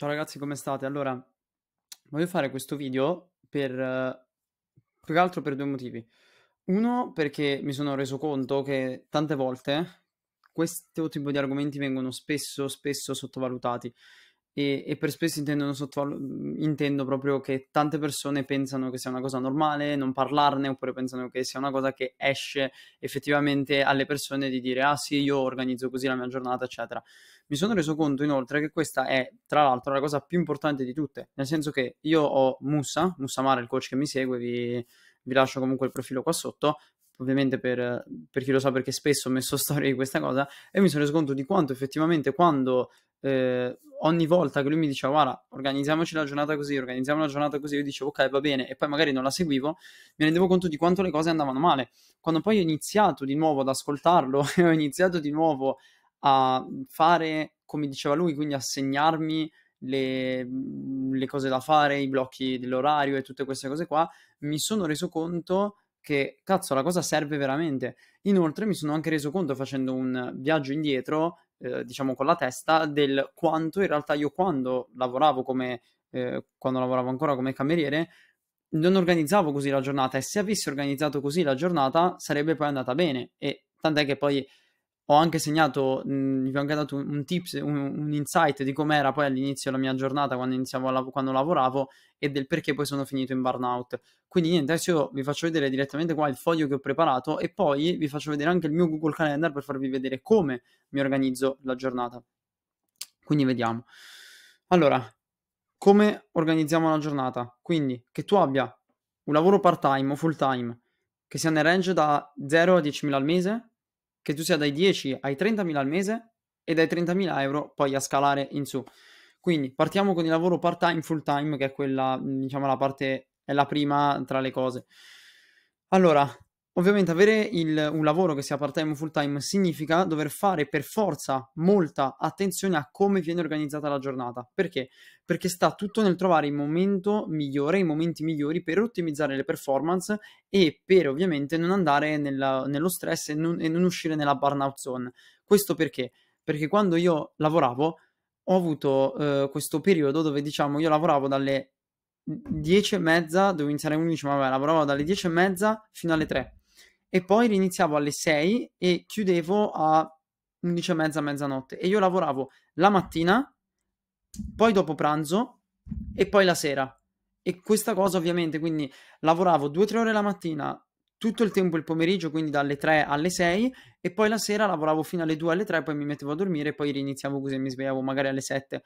Ciao ragazzi, come state? Allora, voglio fare questo video per eh, più che altro per due motivi. Uno, perché mi sono reso conto che tante volte questo tipo di argomenti vengono spesso, spesso sottovalutati. E, e per spesso sottovalu- mm, intendo proprio che tante persone pensano che sia una cosa normale non parlarne, oppure pensano che sia una cosa che esce effettivamente alle persone di dire ah sì, io organizzo così la mia giornata, eccetera. Mi sono reso conto inoltre che questa è, tra l'altro, la cosa più importante di tutte, nel senso che io ho Musa, Musa Mare, il coach che mi segue, vi, vi lascio comunque il profilo qua sotto, ovviamente per, per, chi lo sa perché spesso ho messo storie di questa cosa e mi sono reso conto di quanto effettivamente quando eh, ogni volta che lui mi diceva guarda organizziamoci la giornata così, organizziamo la giornata così, io dicevo ok va bene e poi magari non la seguivo, mi rendevo conto di quanto le cose andavano male. Quando poi ho iniziato di nuovo ad ascoltarlo e ho iniziato di nuovo a a fare come diceva lui, quindi assegnarmi le, mm, le cose da fare, i blocchi dell'orario e tutte queste cose qua, mi sono reso conto che cazzo la cosa serve veramente. Inoltre mi sono anche reso conto facendo un viaggio indietro, eh, diciamo con la testa, del quanto in realtà io quando lavoravo come eh, quando lavoravo ancora come cameriere non organizzavo così la giornata e se avessi organizzato così la giornata sarebbe poi andata bene e tant'è che poi ho anche segnato, vi ho anche dato un, tips, un, un insight di com'era poi all'inizio della mia giornata quando, iniziavo la- quando lavoravo e del perché poi sono finito in burnout. Quindi niente, adesso io vi faccio vedere direttamente qua il foglio che ho preparato e poi vi faccio vedere anche il mio Google Calendar per farvi vedere come mi organizzo la giornata. Quindi vediamo. Allora, come organizziamo la giornata? Quindi che tu abbia un lavoro part time o full time che sia nel range da 0 a 10.000 al mese che tu sia dai 10 ai 30.000 al mese e dai 30.000 euro poi a scalare in su. Quindi partiamo con il lavoro part time, full time, che è quella, mhmm, diciamo, la parte, è la prima tra le cose. Allora, Ovviamente avere il, un lavoro che sia part time o full time significa dover fare per forza molta attenzione a come viene organizzata la giornata. Perché? Perché sta tutto nel trovare il momento migliore, i momenti migliori per ottimizzare le performance e per ovviamente non andare nella, nello stress e non, e non uscire nella burnout zone. Questo perché? Perché quando io lavoravo ho avuto eh, questo periodo dove diciamo io lavoravo dalle 10 e mezza, dovevo iniziare 11, ma vabbè, lavoravo dalle 10 e mezza fino alle 3 e poi riniziavo alle 6 e chiudevo a 11 e mezza, mezzanotte e io lavoravo la mattina, poi dopo pranzo e poi la sera. E questa cosa ovviamente, quindi lavoravo 2-3 ore la mattina, tutto il tempo il pomeriggio, quindi dalle 3 alle 6 e poi la sera lavoravo fino alle 2 alle 3, poi mi mettevo a dormire e poi riniziavo così, e mi svegliavo magari alle 7.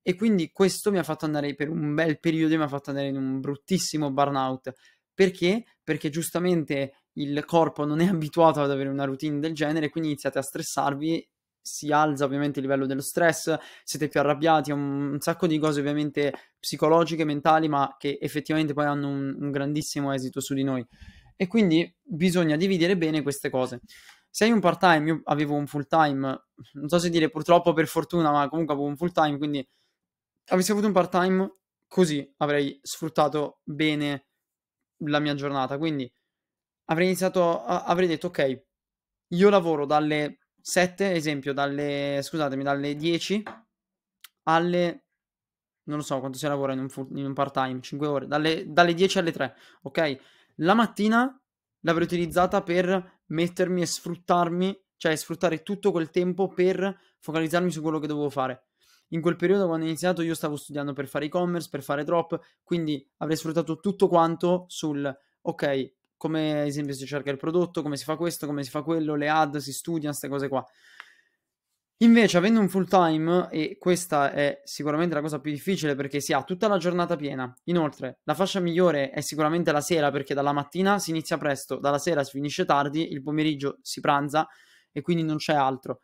E quindi questo mi ha fatto andare per un bel periodo, mi ha fatto andare in un bruttissimo burnout. Perché? Perché giustamente il corpo non è abituato ad avere una routine del genere, quindi iniziate a stressarvi, si alza ovviamente il livello dello stress, siete più arrabbiati, un, un sacco di cose ovviamente psicologiche, mentali, ma che effettivamente poi hanno un, un grandissimo esito su di noi. E quindi bisogna dividere bene queste cose. Se hai un part time, io avevo un full time, non so se dire purtroppo per fortuna, ma comunque avevo un full time, quindi avessi avuto un part time così avrei sfruttato bene la mia giornata. Quindi avrei iniziato, a, avrei detto ok, io lavoro dalle 7, esempio, dalle, scusatemi, dalle 10 alle, non lo so quanto si lavora in un, in un part time, 5 ore, dalle, dalle 10 alle 3, ok? La mattina l'avrei utilizzata per mettermi e sfruttarmi, cioè sfruttare tutto quel tempo per focalizzarmi su quello che dovevo fare. In quel periodo, quando ho iniziato, io stavo studiando per fare e-commerce, per fare drop, quindi avrei sfruttato tutto quanto sul ok, come ad esempio si cerca il prodotto, come si fa questo, come si fa quello, le ad, si studiano, queste cose qua. Invece, avendo un full time, e questa è sicuramente la cosa più difficile perché si ha tutta la giornata piena. Inoltre, la fascia migliore è sicuramente la sera perché dalla mattina si inizia presto, dalla sera si finisce tardi, il pomeriggio si pranza e quindi non c'è altro.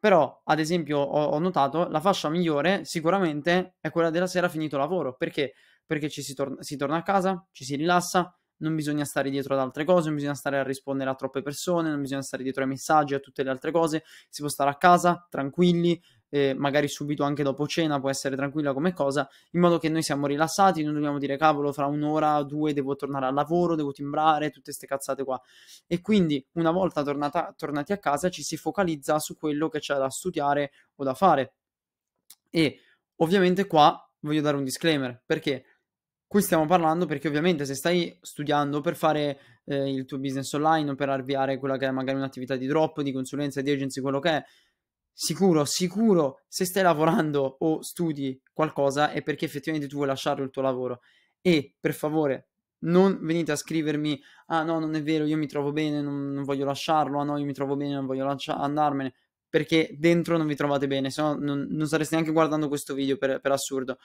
Però, ad esempio, ho, ho notato la fascia migliore sicuramente è quella della sera finito lavoro. Perché? Perché ci si, tor- si torna a casa, ci si rilassa, non bisogna stare dietro ad altre cose, non bisogna stare a rispondere a troppe persone, non bisogna stare dietro ai messaggi, a tutte le altre cose, si può stare a casa tranquilli, eh, magari subito anche dopo cena può essere tranquilla come cosa, in modo che noi siamo rilassati, non dobbiamo dire cavolo, fra un'ora o due devo tornare al lavoro, devo timbrare, tutte queste cazzate qua. E quindi una volta tornata, tornati a casa ci si focalizza su quello che c'è da studiare o da fare. E ovviamente qua voglio dare un disclaimer, perché Qui stiamo parlando perché ovviamente se stai studiando per fare eh, il tuo business online o per avviare quella che è magari un'attività di drop, di consulenza, di agency, quello che è, sicuro, sicuro, se stai lavorando o studi qualcosa è perché effettivamente tu vuoi lasciare il tuo lavoro. E per favore, non venite a scrivermi, ah no, non è vero, io mi trovo bene, non, non voglio lasciarlo, ah no, io mi trovo bene, non voglio lascia- andarmene, perché dentro non vi trovate bene, se no non, non sareste neanche guardando questo video per, per assurdo.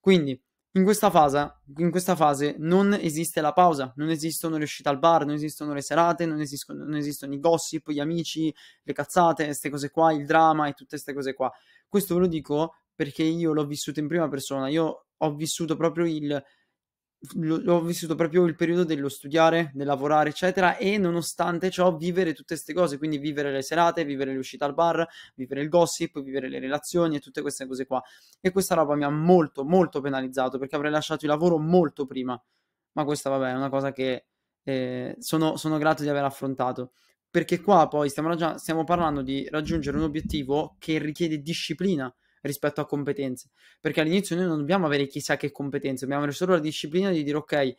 Quindi in questa, fase, in questa fase non esiste la pausa, non esistono le uscite al bar, non esistono le serate, non esistono, non esistono i gossip, gli amici, le cazzate, queste cose qua, il drama e tutte queste cose qua. Questo ve lo dico perché io l'ho vissuto in prima persona, io ho vissuto proprio il lo, ho vissuto proprio il periodo dello studiare, del lavorare, eccetera, e nonostante ciò vivere tutte queste cose, quindi vivere le serate, vivere le uscite al bar, vivere il gossip, vivere le relazioni e tutte queste cose qua. E questa roba mi ha molto, molto penalizzato perché avrei lasciato il lavoro molto prima. Ma questa, vabbè, è una cosa che eh, sono, sono grato di aver affrontato. Perché qua poi stiamo, raggi- stiamo parlando di raggiungere un obiettivo che richiede disciplina rispetto a competenze, perché all'inizio noi non dobbiamo avere chissà che competenze, dobbiamo avere solo la disciplina di dire ok,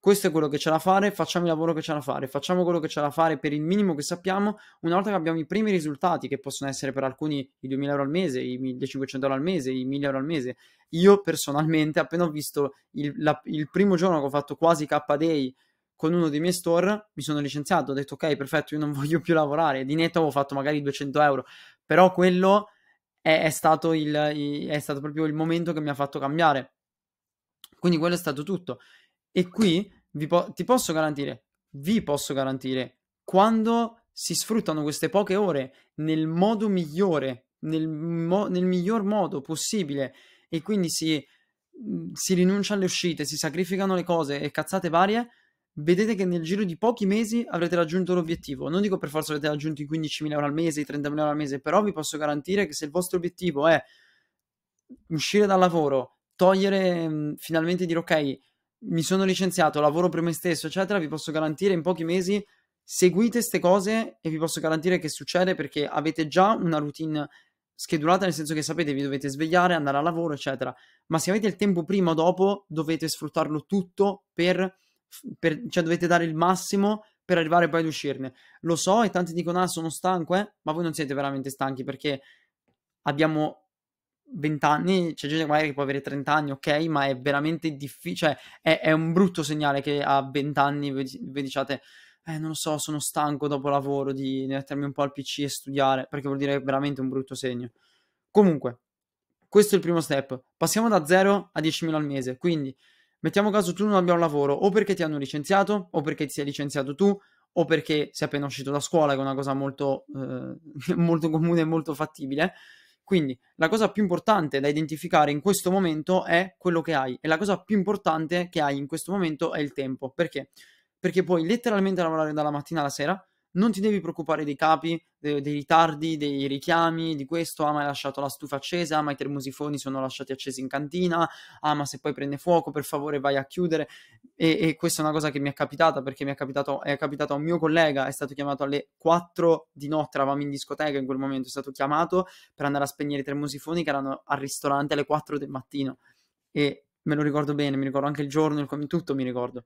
questo è quello che c'è da fare, facciamo il lavoro che c'è da fare, facciamo quello che c'è da fare per il minimo che sappiamo, una volta che abbiamo i primi risultati, che possono essere per alcuni i 2.000 euro al mese, i 1.500 euro al mese, i 1.000 euro al mese, io personalmente appena ho visto il, la, il primo giorno che ho fatto quasi K-Day con uno dei miei store, mi sono licenziato, ho detto ok perfetto, io non voglio più lavorare, di netto avevo fatto magari 200 euro, però quello è, è, stato il, è stato proprio il momento che mi ha fatto cambiare. Quindi quello è stato tutto. E qui po- ti posso garantire, vi posso garantire, quando si sfruttano queste poche ore nel modo migliore, nel, mo- nel miglior modo possibile, e quindi si, mm, si rinuncia alle uscite, si sacrificano le cose e cazzate varie, vedete che nel giro di pochi mesi avrete raggiunto l'obiettivo. Non dico per forza avete raggiunto i 15.000 euro al mese, i 30.000 euro al mese, però vi posso garantire che se il vostro obiettivo è uscire dal lavoro, togliere mm, finalmente dire ok, mi sono licenziato, lavoro per me stesso, eccetera, vi posso garantire in pochi mesi seguite queste cose e vi posso garantire che succede perché avete già una routine schedulata, nel senso che sapete vi dovete svegliare, andare a lavoro, eccetera. Ma se avete il tempo prima o dopo, dovete sfruttarlo tutto per per, cioè dovete dare il massimo per arrivare poi ad uscirne. Lo so e tanti dicono ah sono stanco, eh? ma voi non siete veramente stanchi perché abbiamo 20 anni, c'è gente magari che può avere 30 anni, ok, ma è veramente difficile, cioè, è, è, un brutto segnale che a 20 anni vi, vi diciate eh, non lo so, sono stanco dopo lavoro di mettermi un po' al PC e studiare, perché vuol dire veramente un brutto segno. Comunque, questo è il primo step. Passiamo da 0 a 10.000 al mese, quindi Mettiamo caso tu non abbia un lavoro, o perché ti hanno licenziato, o perché ti sei licenziato tu, o perché sei appena uscito da scuola, che è una cosa molto, eh, molto comune e molto fattibile. Quindi la cosa più importante da identificare in questo momento è quello che hai e la cosa più importante che hai in questo momento è il tempo. Perché? Perché puoi letteralmente lavorare dalla mattina alla sera, non ti devi preoccupare dei capi, dei, dei ritardi, dei richiami, di questo, ah ma hai lasciato la stufa accesa, ah ma i termosifoni sono lasciati accesi in cantina, ah ma se poi prende fuoco per favore vai a chiudere e, e questa è una cosa che mi è capitata perché mi è capitato, è capitato a un mio collega, è stato chiamato alle 4 di notte, eravamo in discoteca in quel momento, è stato chiamato per andare a spegnere i termosifoni che erano al ristorante alle 4 del mattino e me lo ricordo bene, mi ricordo anche il giorno, il, tutto mi ricordo.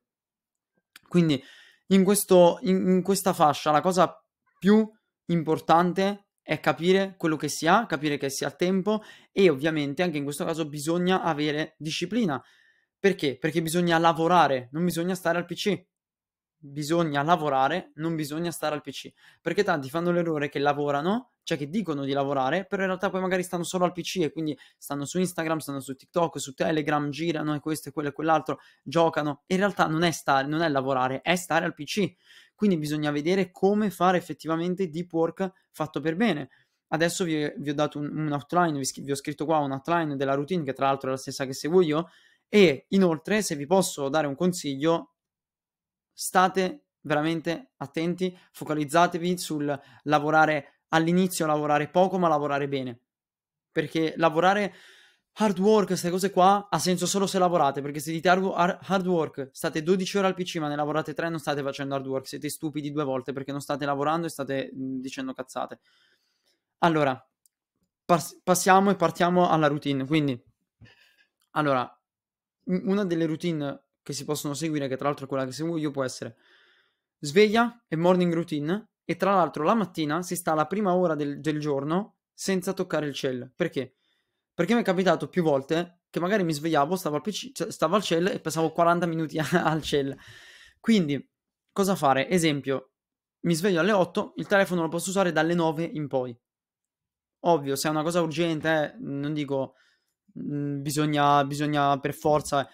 Quindi in, questo, in, in questa fascia la cosa più importante è capire quello che si ha, capire che si ha tempo e ovviamente anche in questo caso bisogna avere disciplina. Perché? Perché bisogna lavorare, non bisogna stare al PC bisogna lavorare, non bisogna stare al PC. Perché tanti fanno l'errore che lavorano, cioè che dicono di lavorare, però in realtà poi magari stanno solo al PC e quindi stanno su Instagram, stanno su TikTok, su Telegram, girano e questo e quello e quell'altro, giocano. In realtà non è stare, non è lavorare, è stare al PC. Quindi bisogna vedere come fare effettivamente deep work fatto per bene. Adesso vi, vi ho dato un, un outline, vi, vi ho scritto qua un outline della routine, che tra l'altro è la stessa che seguo io, e inoltre, se vi posso dare un consiglio, state veramente attenti, focalizzatevi sul lavorare all'inizio, lavorare poco ma lavorare bene. Perché lavorare hard work, queste cose qua, ha senso solo se lavorate, perché se dite hard work, state 12 ore al PC ma ne lavorate 3 non state facendo hard work, siete stupidi due volte perché non state lavorando e state dicendo cazzate. Allora, pass- passiamo e partiamo alla routine. Quindi, allora, una delle routine che si possono seguire, che tra l'altro è quella che seguo io, può essere sveglia e morning routine. E tra l'altro la mattina si sta alla prima ora del, del giorno senza toccare il cell. Perché? Perché mi è capitato più volte che magari mi svegliavo, stavo al, PC, cioè, stavo al cell e passavo 40 minuti al cell. Quindi, cosa fare? Esempio, mi sveglio alle 8, il telefono lo posso usare dalle 9 in poi. Ovvio, se è una cosa urgente, eh, non dico mh, mm, bisogna, bisogna per forza, eh,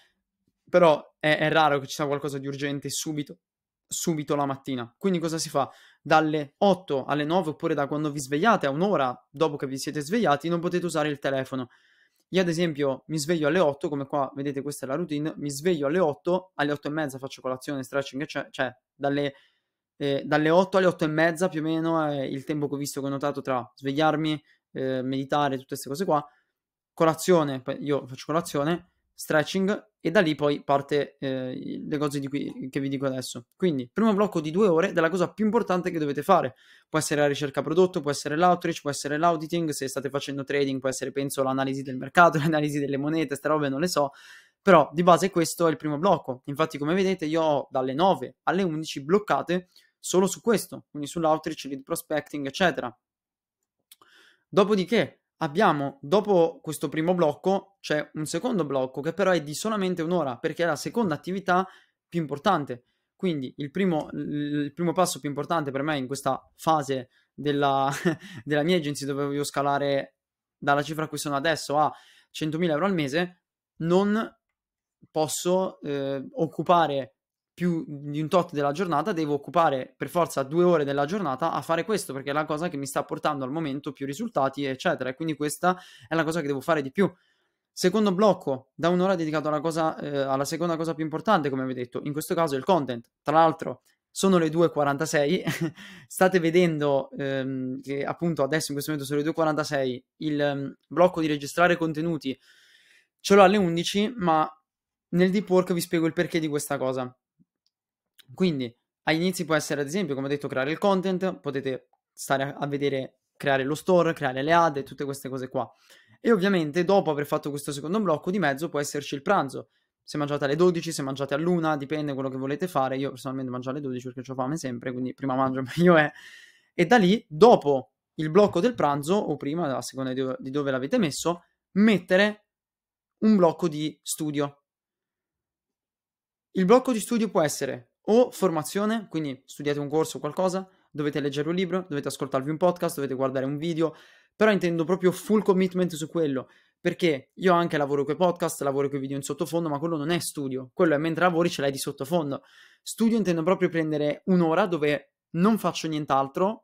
però è, è raro che ci sia qualcosa di urgente subito, subito la mattina. Quindi cosa si fa? Dalle 8 alle 9 oppure da quando vi svegliate a un'ora dopo che vi siete svegliati non potete usare il telefono. Io ad esempio mi sveglio alle 8, come qua vedete questa è la routine, mi sveglio alle 8, alle 8 e mezza faccio colazione, stretching, cioè, cioè dalle, eh, dalle, 8 alle 8 e mezza più o meno è il tempo che ho visto, che ho notato tra svegliarmi, eh, meditare, tutte queste cose qua. Colazione, io faccio colazione, stretching e da lì poi parte eh, le cose cui, che vi dico adesso. Quindi, primo blocco di due ore della cosa più importante che dovete fare. Può essere la ricerca prodotto, può essere l'outreach, può essere l'auditing, se state facendo trading, può essere, penso, l'analisi del mercato, l'analisi delle monete, queste robe non le so. Però di base questo è il primo blocco. Infatti, come vedete, io ho dalle 9 alle 11 bloccate solo su questo, quindi sull'outreach, lead prospecting, eccetera. Dopodiché, abbiamo dopo questo primo blocco c'è un secondo blocco che però è di solamente un'ora perché è la seconda attività più importante. Quindi il primo, il primo passo più importante per me in questa fase della, della mia agency dove voglio scalare dalla cifra a cui sono adesso a 100.000 euro al mese, non posso eh, occupare più di un tot della giornata, devo occupare per forza due ore della giornata a fare questo perché è la cosa che mi sta portando al momento più risultati, eccetera. E quindi questa è la cosa che devo fare di più. Secondo blocco, da un'ora dedicato alla, cosa, eh, alla seconda cosa più importante, come vi ho detto, in questo caso il content. Tra l'altro, sono le 2.46, state vedendo ehm, che appunto adesso in questo momento sono le 2.46, il ehm, blocco di registrare contenuti ce l'ho alle 11, ma nel deep work vi spiego il perché di questa cosa. Quindi a inizi può essere ad esempio, come ho detto, creare il content, potete stare a, vedere creare lo store, creare le ad e tutte queste cose qua. E ovviamente dopo aver fatto questo secondo blocco di mezzo può esserci il pranzo. Se mangiate alle 12, se mangiate all'una, dipende quello che volete fare. Io personalmente mangio alle 12 perché ho fame sempre, quindi prima mangio meglio è. E da lì, dopo il blocco del pranzo, o prima, a seconda di di dove l'avete messo, mettere un blocco di studio. Il blocco di studio può essere o formazione, quindi studiate un corso o qualcosa, dovete leggere un libro, dovete ascoltarvi un podcast, dovete guardare un video, però intendo proprio full commitment su quello, perché io anche lavoro con i podcast, lavoro con i video in sottofondo, ma quello non è studio, quello è mentre lavori ce l'hai di sottofondo. Studio intendo proprio prendere un'ora dove non faccio nient'altro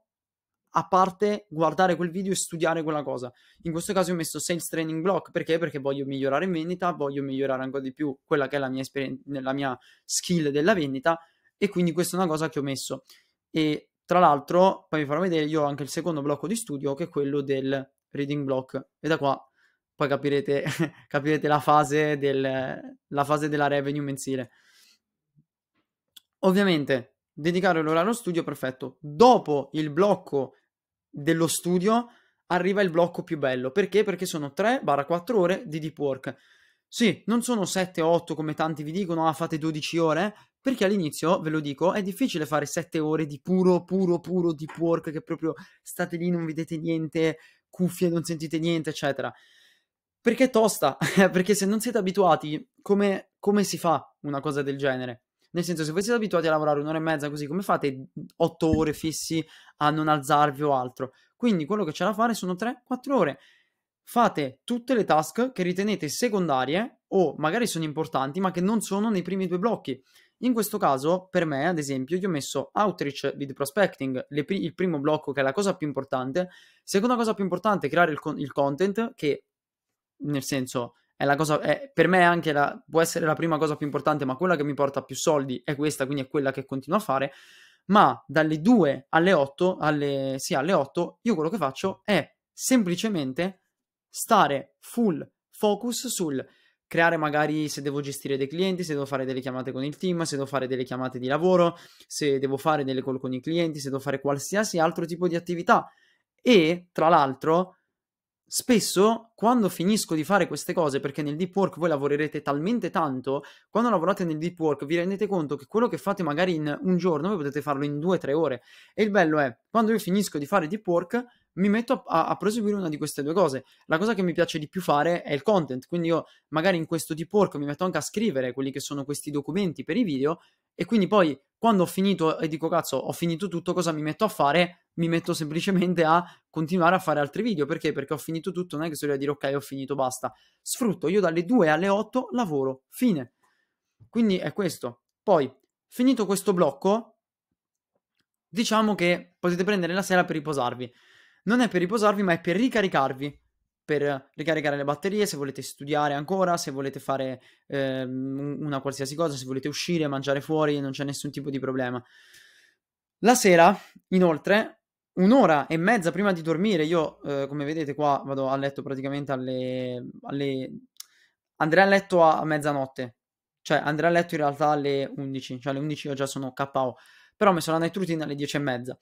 a parte guardare quel video e studiare quella cosa. In questo caso ho messo sales training block perché? Perché voglio migliorare in vendita, voglio migliorare ancora di più quella che è la mia, esper- la mia skill della vendita e quindi questa è una cosa che ho messo e tra l'altro poi vi farò vedere io ho anche il secondo blocco di studio che è quello del reading block e da qua poi capirete, capirete la, fase del, la fase della revenue mensile ovviamente dedicare l'ora allo studio perfetto dopo il blocco dello studio arriva il blocco più bello perché perché sono 3-4 ore di deep work sì, non sono 7 o 8 come tanti vi dicono, ah fate 12 ore, perché all'inizio, ve lo dico, è difficile fare 7 ore di puro, puro, puro deep work che proprio state lì, non vedete niente, cuffie, non sentite niente, eccetera. Perché è tosta, perché se non siete abituati, come, come si fa una cosa del genere? Nel senso, se voi siete abituati a lavorare un'ora e mezza così, come fate 8 ore fissi a non alzarvi o altro? Quindi quello che c'è da fare sono 3-4 ore fate tutte le task che ritenete secondarie o magari sono importanti ma che non sono nei primi due blocchi. In questo caso, per me, ad esempio, io ho messo outreach with prospecting, pri- il primo blocco che è la cosa più importante. Seconda cosa più importante, creare il, con- il content, che nel senso è la cosa, è, per me anche la, può essere la prima cosa più importante, ma quella che mi porta più soldi è questa, quindi è quella che continuo a fare. Ma dalle 2 alle 8, alle, sì, alle 8, io quello che faccio è semplicemente stare full focus sul creare magari se devo gestire dei clienti, se devo fare delle chiamate con il team, se devo fare delle chiamate di lavoro, se devo fare delle call con i clienti, se devo fare qualsiasi altro tipo di attività. E tra l'altro, spesso quando finisco di fare queste cose, perché nel deep work voi lavorerete talmente tanto, quando lavorate nel deep work vi rendete conto che quello che fate magari in un giorno voi potete farlo in due o tre ore. E il bello è, quando io finisco di fare deep work, mi metto a, a, proseguire una di queste due cose. La cosa che mi piace di più fare è il content, quindi io magari in questo deep work mi metto anche a scrivere quelli che sono questi documenti per i video e quindi poi quando ho finito e dico cazzo ho finito tutto, cosa mi metto a fare? Mi metto semplicemente a continuare a fare altri video, perché? Perché ho finito tutto, non è che sto lì a dire ok ho finito, basta. Sfrutto, io dalle 2 alle 8 lavoro, fine. Quindi è questo. Poi, finito questo blocco, diciamo che potete prendere la sera per riposarvi non è per riposarvi, ma è per ricaricarvi. Per ricaricare le batterie, se volete studiare ancora, se volete fare eh, una qualsiasi cosa, se volete uscire, mangiare fuori, non c'è nessun tipo di problema. La sera, inoltre, un'ora e mezza prima di dormire, io eh, come vedete qua vado a letto praticamente alle... alle... andrei a letto a mezzanotte, cioè andrei a letto in realtà alle 11, cioè alle 11 io già sono KO, però mi sono andato in routine alle 10 e mezza.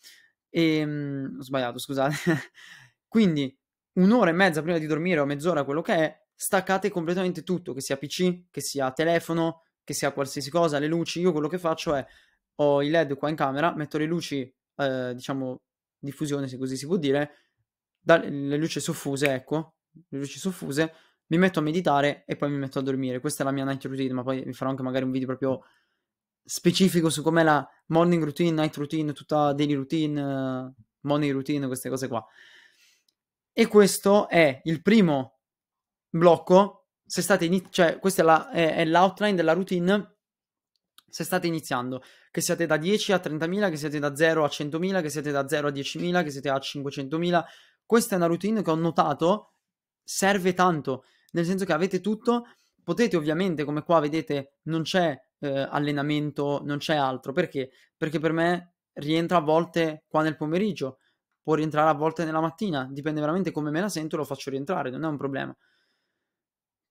E, ehm, mh, ho sbagliato, scusate. Quindi un'ora e mezza prima di dormire o mezz'ora, quello che è, staccate completamente tutto, che sia PC, che sia telefono, che sia qualsiasi cosa, le luci. Io quello che faccio è ho i LED qua in camera, metto le luci, eh, diciamo, diffusione, se così si può dire, da, le luci soffuse, ecco, le luci soffuse, mi metto a meditare e poi mi metto a dormire. Questa è la mia night routine, ma poi vi farò anche magari un video proprio specifico su com'è la morning routine, night routine, tutta daily routine, morning routine, queste cose qua. E questo è il primo blocco, se state iniz- cioè questa è, la, è, è l'outline della routine se state iniziando, che siate da 10 a 30.000, che siate da 0 a 100.000, che siate da 0 a 10.000, che siete a 500.000, questa è una routine che ho notato serve tanto, nel senso che avete tutto Potete ovviamente, come qua vedete, non c'è eh, allenamento, non c'è altro. Perché? Perché per me rientra a volte qua nel pomeriggio, può rientrare a volte nella mattina, dipende veramente come me la sento, lo faccio rientrare, non è un problema.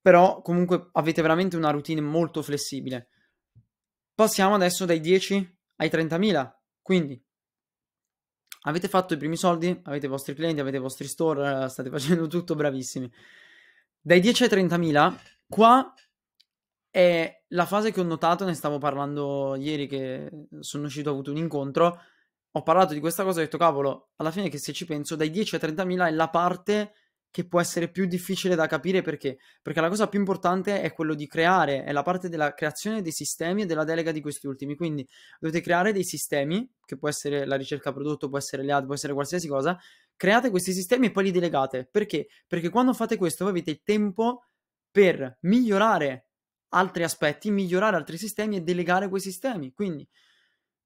Però comunque avete veramente una routine molto flessibile. Passiamo adesso dai 10 ai 30.000, quindi avete fatto i primi soldi, avete i vostri clienti, avete i vostri store, eh, state facendo tutto, bravissimi. Dai 10 ai 30.000 Qua è la fase che ho notato, ne stavo parlando ieri che sono uscito, ho avuto un incontro, ho parlato di questa cosa e ho detto cavolo, alla fine che se ci penso dai 10 a 30.000 è la parte che può essere più difficile da capire perché? Perché la cosa più importante è quello di creare, è la parte della creazione dei sistemi e della delega di questi ultimi. Quindi dovete creare dei sistemi, che può essere la ricerca prodotto, può essere le ad, può essere qualsiasi cosa. Create questi sistemi e poi li delegate. Perché? Perché quando fate questo voi avete il tempo per migliorare altri aspetti, migliorare altri sistemi e delegare quei sistemi. Quindi,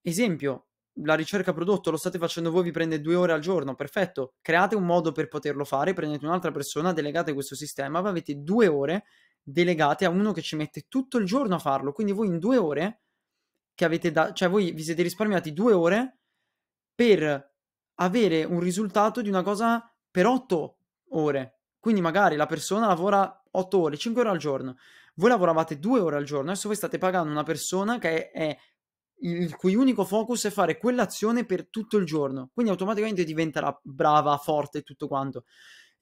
esempio, la ricerca prodotto lo state facendo voi, vi prende due ore al giorno, perfetto, create un modo per poterlo fare, prendete un'altra persona, delegate questo sistema, ma avete due ore delegate a uno che ci mette tutto il giorno a farlo, quindi voi in due ore che avete da- cioè voi vi siete risparmiati due ore per avere un risultato di una cosa per otto ore, quindi magari la persona lavora 8 ore, 5 ore al giorno. Voi lavoravate 2 ore al giorno, adesso voi state pagando una persona che è, il cui unico focus è fare quell'azione per tutto il giorno. Quindi automaticamente diventerà brava, forte e tutto quanto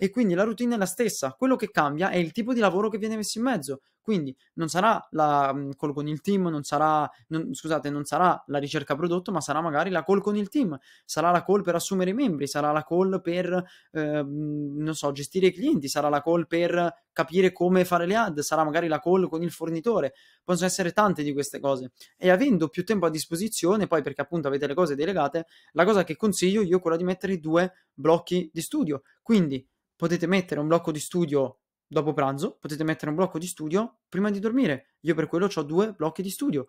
e quindi la routine è la stessa. Quello che cambia è il tipo di lavoro che viene messo in mezzo. Quindi non sarà la mm, call con il team, non sarà, non, scusate, non sarà la ricerca prodotto, ma sarà magari la call con il team, sarà la call per assumere i membri, sarà la call per, eh, non so, gestire i clienti, sarà la call per capire come fare le ad, sarà magari la call con il fornitore. Possono essere tante di queste cose. E avendo più tempo a disposizione, poi perché appunto avete le cose delegate, la cosa che consiglio io è quella di mettere due blocchi di studio. Quindi potete mettere un blocco di studio dopo pranzo, potete mettere un blocco di studio prima di dormire. Io per quello ho due blocchi di studio,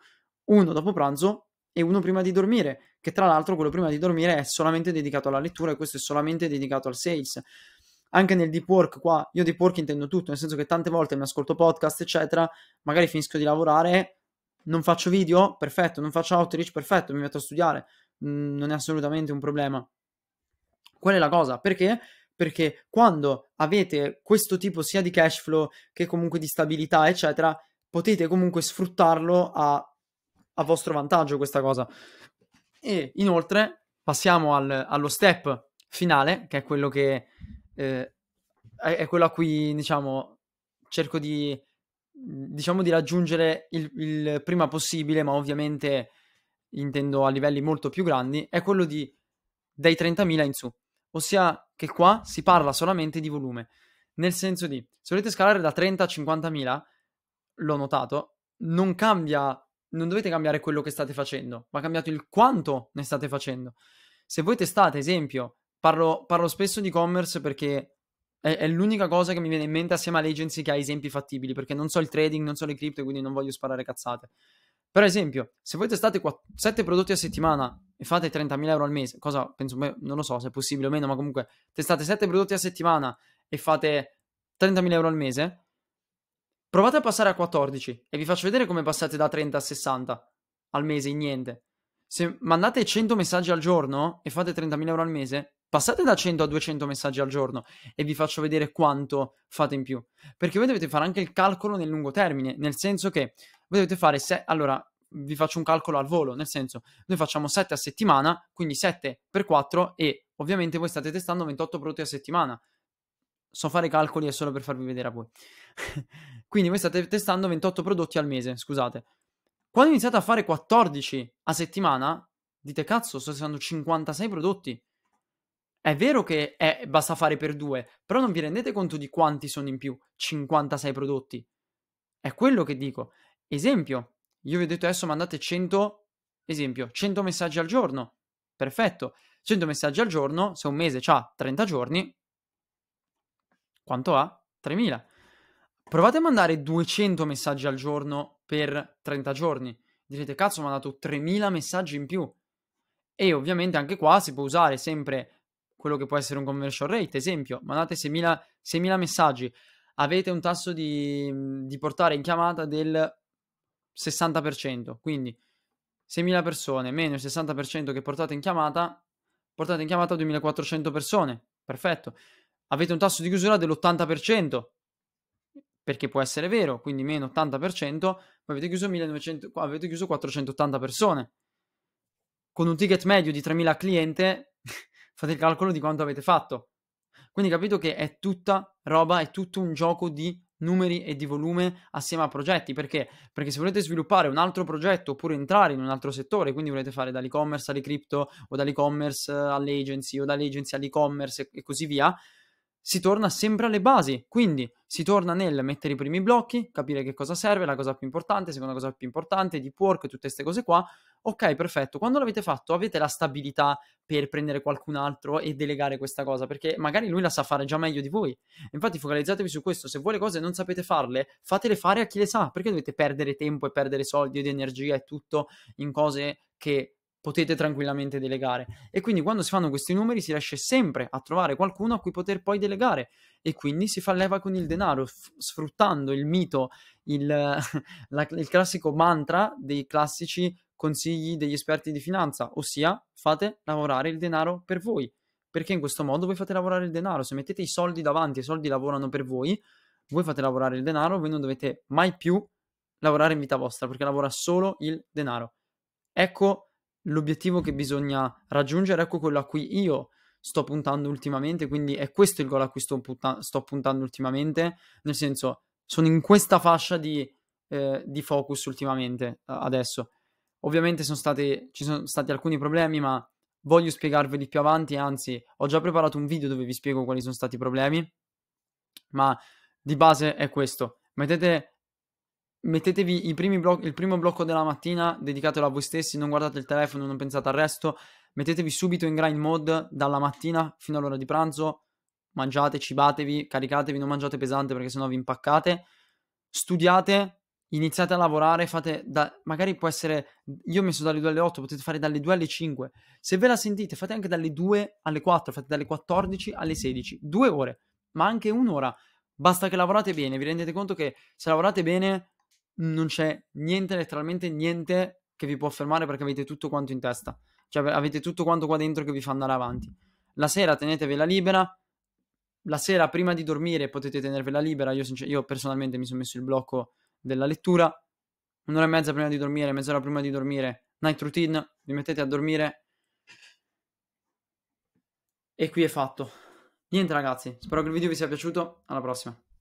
uno dopo pranzo e uno prima di dormire, che tra l'altro quello prima di dormire è solamente dedicato alla lettura e questo è solamente dedicato al sales. Anche nel deep work qua, io deep work intendo tutto, nel senso che tante volte mi ascolto podcast, eccetera, magari finisco di lavorare, non faccio video, perfetto, non faccio outreach, perfetto, mi metto a studiare, mm, non è assolutamente un problema. Qual è la cosa? Perché perché quando avete questo tipo sia di cash flow che comunque di stabilità, eccetera, potete comunque sfruttarlo a, a vostro vantaggio questa cosa. E inoltre passiamo al, allo step finale, che è quello che eh, è, è, quello a cui diciamo cerco di diciamo di raggiungere il, il prima possibile, ma ovviamente intendo a livelli molto più grandi, è quello di dai 30.000 in su. Ossia, che qua si parla solamente di volume. Nel senso di, se volete scalare da 30 a 50.000, l'ho notato, non cambia, non dovete cambiare quello che state facendo, ma cambiate il quanto ne state facendo. Se voi testate, esempio, parlo, parlo spesso di e-commerce perché è, è, l'unica cosa che mi viene in mente assieme all'agency che ha esempi fattibili, perché non so il trading, non so le cripto, quindi non voglio sparare cazzate. Per esempio, se voi testate 4, 7 prodotti a settimana e fate 30.000 euro al mese, cosa penso, non lo so se è possibile o meno, ma comunque testate 7 prodotti a settimana e fate 30.000 euro al mese, provate a passare a 14 e vi faccio vedere come passate da 30 a 60 al mese in niente. Se mandate 100 messaggi al giorno e fate 30.000 euro al mese, passate da 100 a 200 messaggi al giorno e vi faccio vedere quanto fate in più. Perché voi dovete fare anche il calcolo nel lungo termine, nel senso che voi dovete fare se- allora vi faccio un calcolo al volo, nel senso noi facciamo 7 a settimana, quindi 7 per 4 e ovviamente voi state testando 28 prodotti a settimana. So fare i calcoli è solo per farvi vedere a voi. quindi voi state testando 28 prodotti al mese, scusate. Quando iniziate a fare 14 a settimana, dite cazzo, sto testando 56 prodotti. È vero che è, basta fare per due, però non vi rendete conto di quanti sono in più 56 prodotti. È quello che dico. Esempio, io vi ho detto adesso mandate 100, esempio, 100 messaggi al giorno. Perfetto, 100 messaggi al giorno, se un mese ha 30 giorni, quanto ha? 3000. Provate a mandare 200 messaggi al giorno per 30 giorni. Direte, cazzo, ho mandato 3000 messaggi in più. E ovviamente anche qua si può usare sempre quello che può essere un conversion rate. Esempio, mandate 6000, 6000 messaggi, avete un tasso di, di portare in chiamata del 60%, quindi 6.000 persone meno il 60% che portate in chiamata, portate in chiamata 2.400 persone, perfetto. Avete un tasso di chiusura dell'80%, perché può essere vero, quindi meno 80%, ma avete chiuso, 1900, avete chiuso 480 persone. Con un ticket medio di 3.000 cliente, fate il calcolo di quanto avete fatto. Quindi capito che è tutta roba, è tutto un gioco di numeri e di volume assieme a progetti. Perché? Perché se volete sviluppare un altro progetto oppure entrare in un altro settore, quindi volete fare dall'e-commerce alle crypto o dall'e-commerce eh, all'agency o dall'agency all'e-commerce e così via, si torna sempre alle basi, quindi si torna nel mettere i primi blocchi, capire che cosa serve, la cosa più importante, seconda cosa più importante, deep work, tutte queste cose qua. Ok, perfetto, quando l'avete fatto avete la stabilità per prendere qualcun altro e delegare questa cosa, perché magari lui la sa fare già meglio di voi. Infatti focalizzatevi su questo, se voi le cose non sapete farle, fatele fare a chi le sa, perché dovete perdere tempo e perdere soldi ed energia e tutto in cose che potete tranquillamente delegare. E quindi quando si fanno questi numeri si riesce sempre a trovare qualcuno a cui poter poi delegare e quindi si fa leva con il denaro, f- sfruttando il mito, il, la, il classico mantra dei classici consigli degli esperti di finanza, ossia fate lavorare il denaro per voi, perché in questo modo voi fate lavorare il denaro, se mettete i soldi davanti e i soldi lavorano per voi, voi fate lavorare il denaro, voi non dovete mai più lavorare in vita vostra, perché lavora solo il denaro. Ecco l'obiettivo che bisogna raggiungere, ecco quello a cui io sto puntando ultimamente, quindi è questo il gol a cui sto, punta- sto puntando ultimamente, nel senso sono in questa fascia di, eh, di focus ultimamente, adesso. Ovviamente sono state, ci sono stati alcuni problemi, ma voglio spiegarveli più avanti, anzi ho già preparato un video dove vi spiego quali sono stati i problemi, ma di base è questo. Mettete mettetevi bloc- il primo blocco della mattina, dedicatelo a voi stessi, non guardate il telefono, non pensate al resto, mettetevi subito in grind mode dalla mattina fino all'ora di pranzo, mangiate, cibatevi, caricatevi, non mangiate pesante perché sennò vi impaccate, studiate, iniziate a lavorare, fate da, magari può essere, io ho messo dalle 2 alle 8, potete fare dalle 2 alle 5, se ve la sentite fate anche dalle 2 alle 4, fate dalle 14 alle 16, due ore, ma anche un'ora, basta che lavorate bene, vi rendete conto che se lavorate bene non c'è niente, letteralmente niente che vi può fermare perché avete tutto quanto in testa. Cioè avete tutto quanto qua dentro che vi fa andare avanti. La sera tenetevela libera, la sera prima di dormire potete tenervela libera. Io, sincer- io personalmente mi sono messo il blocco della lettura. Un'ora e mezza prima di dormire, mezz'ora prima di dormire, night routine, vi mettete a dormire. E qui è fatto. Niente ragazzi, spero che il video vi sia piaciuto. Alla prossima.